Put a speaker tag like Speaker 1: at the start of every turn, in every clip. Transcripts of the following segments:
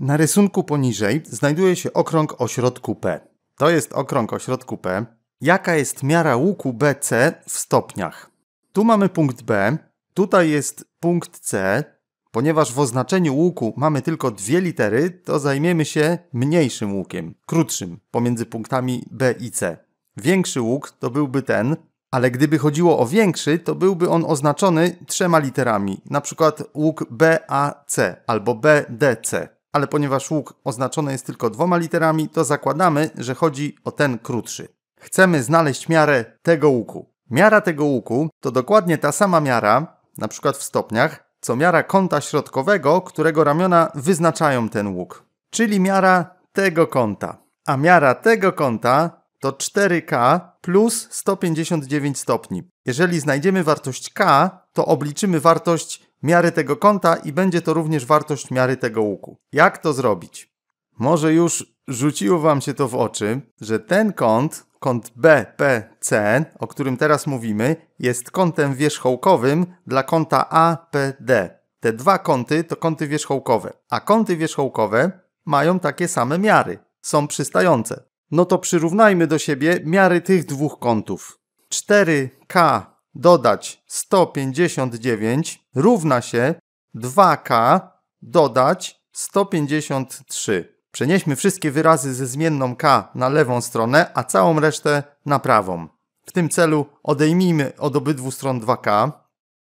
Speaker 1: Na rysunku poniżej znajduje się okrąg o środku P. To jest okrąg o środku P. Jaka jest miara łuku BC w stopniach? Tu mamy punkt B, tutaj jest punkt C. Ponieważ w oznaczeniu łuku mamy tylko dwie litery, to zajmiemy się mniejszym łukiem, krótszym, pomiędzy punktami B i C. Większy łuk to byłby ten, ale gdyby chodziło o większy, to byłby on oznaczony trzema literami, na przykład łuk BAC albo BDC ale ponieważ łuk oznaczony jest tylko dwoma literami, to zakładamy, że chodzi o ten krótszy. Chcemy znaleźć miarę tego łuku. Miara tego łuku to dokładnie ta sama miara, na przykład w stopniach, co miara kąta środkowego, którego ramiona wyznaczają ten łuk. Czyli miara tego kąta. A miara tego kąta to 4K plus 159 stopni. Jeżeli znajdziemy wartość K, to obliczymy wartość miary tego kąta i będzie to również wartość miary tego łuku. Jak to zrobić? Może już rzuciło Wam się to w oczy, że ten kąt, kąt BPC, o którym teraz mówimy, jest kątem wierzchołkowym dla kąta APD. Te dwa kąty to kąty wierzchołkowe, a kąty wierzchołkowe mają takie same miary, są przystające. No to przyrównajmy do siebie miary tych dwóch kątów. 4K dodać 159 równa się 2k dodać 153. Przenieśmy wszystkie wyrazy ze zmienną k na lewą stronę, a całą resztę na prawą. W tym celu odejmijmy od obydwu stron 2k,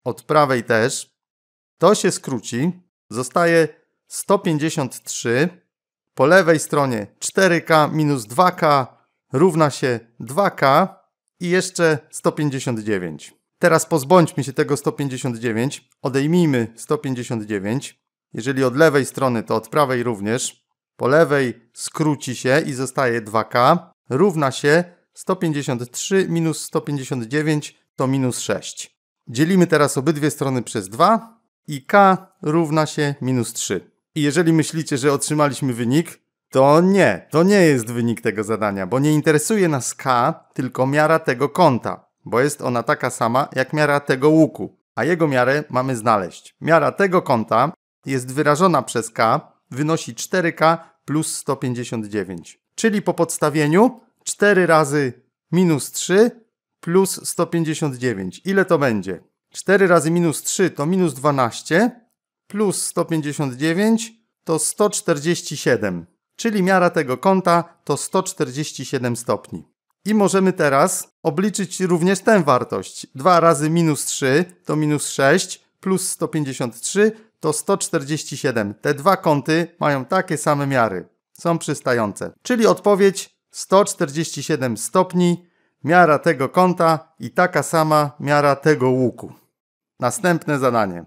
Speaker 1: od prawej też. To się skróci, zostaje 153. Po lewej stronie 4k minus 2k równa się 2k i jeszcze 159. Teraz pozbądźmy się tego 159, odejmijmy 159. Jeżeli od lewej strony, to od prawej również. Po lewej skróci się i zostaje 2K. Równa się 153 minus 159 to minus 6. Dzielimy teraz obydwie strony przez 2 i K równa się minus 3. I jeżeli myślicie, że otrzymaliśmy wynik, to nie, to nie jest wynik tego zadania, bo nie interesuje nas K, tylko miara tego kąta bo jest ona taka sama jak miara tego łuku, a jego miarę mamy znaleźć. Miara tego kąta jest wyrażona przez k, wynosi 4k plus 159. Czyli po podstawieniu 4 razy minus 3 plus 159. Ile to będzie? 4 razy minus 3 to minus 12, plus 159 to 147, czyli miara tego kąta to 147 stopni. I możemy teraz obliczyć również tę wartość. 2 razy minus 3 to minus 6, plus 153 to 147. Te dwa kąty mają takie same miary. Są przystające. Czyli odpowiedź 147 stopni, miara tego kąta i taka sama miara tego łuku. Następne zadanie.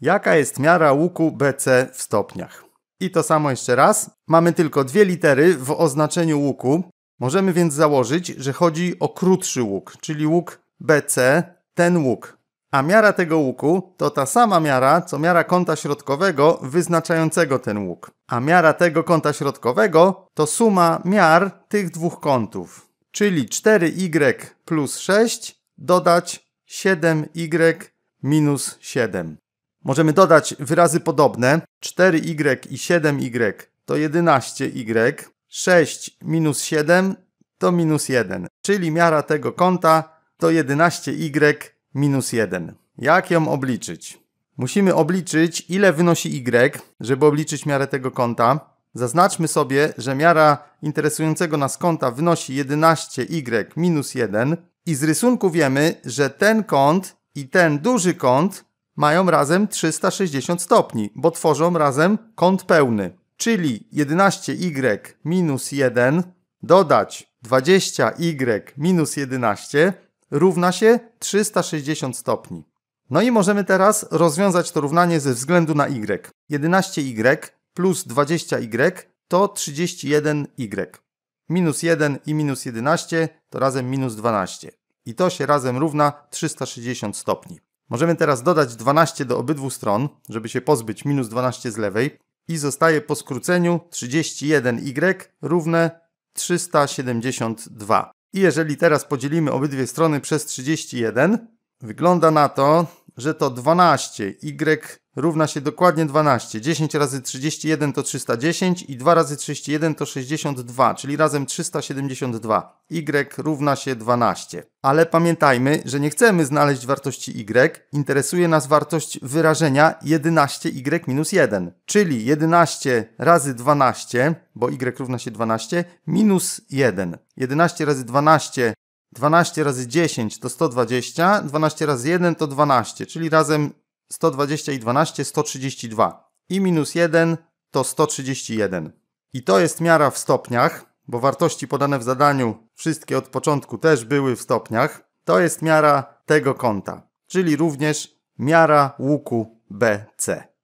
Speaker 1: Jaka jest miara łuku BC w stopniach? I to samo jeszcze raz. Mamy tylko dwie litery w oznaczeniu łuku, Możemy więc założyć, że chodzi o krótszy łuk, czyli łuk BC, ten łuk. A miara tego łuku to ta sama miara, co miara kąta środkowego wyznaczającego ten łuk. A miara tego kąta środkowego to suma miar tych dwóch kątów. Czyli 4y y plus 6 dodać 7y minus 7. Możemy dodać wyrazy podobne. 4y y i 7y to 11y. 6 minus 7 to minus 1, czyli miara tego kąta to 11y minus 1. Jak ją obliczyć? Musimy obliczyć, ile wynosi y, żeby obliczyć miarę tego kąta. Zaznaczmy sobie, że miara interesującego nas kąta wynosi 11y minus 1 i z rysunku wiemy, że ten kąt i ten duży kąt mają razem 360 stopni, bo tworzą razem kąt pełny czyli 11y minus 1 dodać 20y minus 11 równa się 360 stopni. No i możemy teraz rozwiązać to równanie ze względu na y. 11y plus 20y to 31y. Minus 1 i minus 11 to razem minus 12. I to się razem równa 360 stopni. Możemy teraz dodać 12 do obydwu stron, żeby się pozbyć minus 12 z lewej i zostaje po skróceniu 31y równe 372. I jeżeli teraz podzielimy obydwie strony przez 31, wygląda na to, że to 12y równa się dokładnie 12. 10 razy 31 to 310 i 2 razy 31 to 62, czyli razem 372. Y równa się 12. Ale pamiętajmy, że nie chcemy znaleźć wartości Y, interesuje nas wartość wyrażenia 11Y minus 1, czyli 11 razy 12, bo Y równa się 12, minus 1. 11 razy 12 12 razy 10 to 120, 12 razy 1 to 12, czyli razem 120 i 12, 132. I minus 1 to 131. I to jest miara w stopniach, bo wartości podane w zadaniu, wszystkie od początku też były w stopniach. To jest miara tego kąta, czyli również miara łuku BC.